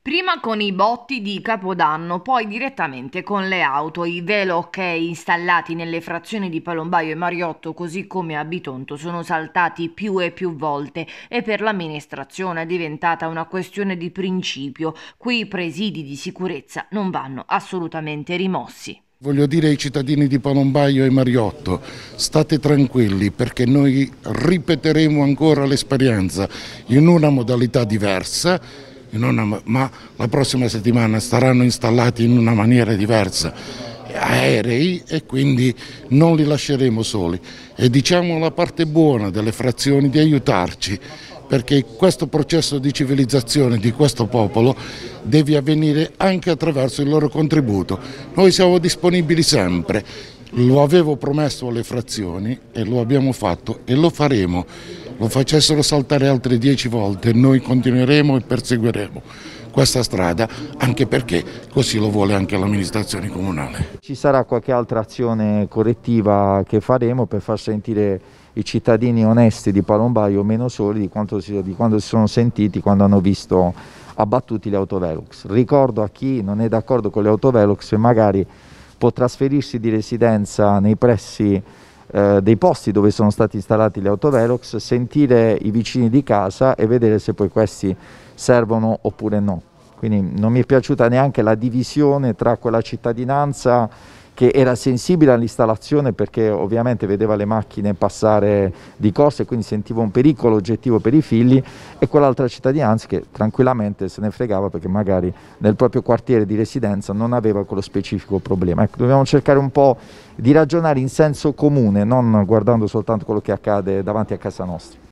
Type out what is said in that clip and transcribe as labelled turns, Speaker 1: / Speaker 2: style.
Speaker 1: Prima con i botti di Capodanno, poi direttamente con le auto, i velo ok installati nelle frazioni di Palombaio e Mariotto, così come a Bitonto, sono saltati più e più volte e per l'amministrazione è diventata una questione di principio. Qui i presidi di sicurezza non vanno assolutamente rimossi.
Speaker 2: Voglio dire ai cittadini di Palombaio e Mariotto, state tranquilli perché noi ripeteremo ancora l'esperienza in una modalità diversa una, ma la prossima settimana saranno installati in una maniera diversa aerei e quindi non li lasceremo soli e diciamo la parte buona delle frazioni di aiutarci perché questo processo di civilizzazione di questo popolo devi avvenire anche attraverso il loro contributo. Noi siamo disponibili sempre, lo avevo promesso alle frazioni e lo abbiamo fatto e lo faremo. Lo facessero saltare altre dieci volte, noi continueremo e perseguiremo questa strada anche perché così lo vuole anche l'amministrazione comunale.
Speaker 3: Ci sarà qualche altra azione correttiva che faremo per far sentire i cittadini onesti di Palombaio meno soli di, quanto si, di quando si sono sentiti quando hanno visto abbattuti gli autovelox. Ricordo a chi non è d'accordo con gli autovelox e magari può trasferirsi di residenza nei pressi eh, dei posti dove sono stati installati gli autovelox, sentire i vicini di casa e vedere se poi questi servono oppure no. Quindi non mi è piaciuta neanche la divisione tra quella cittadinanza che era sensibile all'installazione perché ovviamente vedeva le macchine passare di corsa e quindi sentiva un pericolo oggettivo per i figli e quell'altra cittadinanza che tranquillamente se ne fregava perché magari nel proprio quartiere di residenza non aveva quello specifico problema. Ecco, dobbiamo cercare un po' di ragionare in senso comune, non guardando soltanto quello che accade davanti a casa nostra.